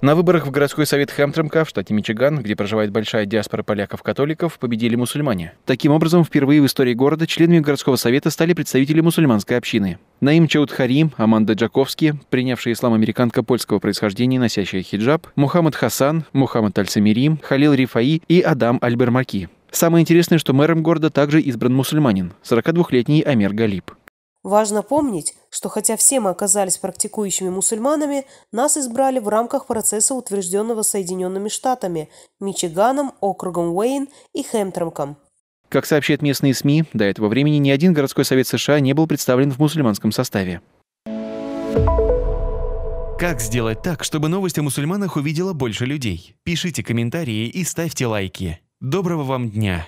На выборах в городской совет Хэмптремка в штате Мичиган, где проживает большая диаспора поляков-католиков, победили мусульмане. Таким образом, впервые в истории города членами городского совета стали представители мусульманской общины. Наим Харим, Аманда Джаковски, принявшая ислам американка польского происхождения, носящая хиджаб, Мухаммад Хасан, Мухаммад Аль-Самирим, Халил Рифаи и Адам Альбермаки. Самое интересное, что мэром города также избран мусульманин, 42-летний Амир Галиб. Важно помнить, что хотя все мы оказались практикующими мусульманами, нас избрали в рамках процесса, утвержденного Соединенными Штатами, Мичиганом, округом Уэйн и Хэмтромком. Как сообщают местные СМИ, до этого времени ни один городской совет США не был представлен в мусульманском составе. Как сделать так, чтобы новость о мусульманах увидела больше людей? Пишите комментарии и ставьте лайки. Доброго вам дня!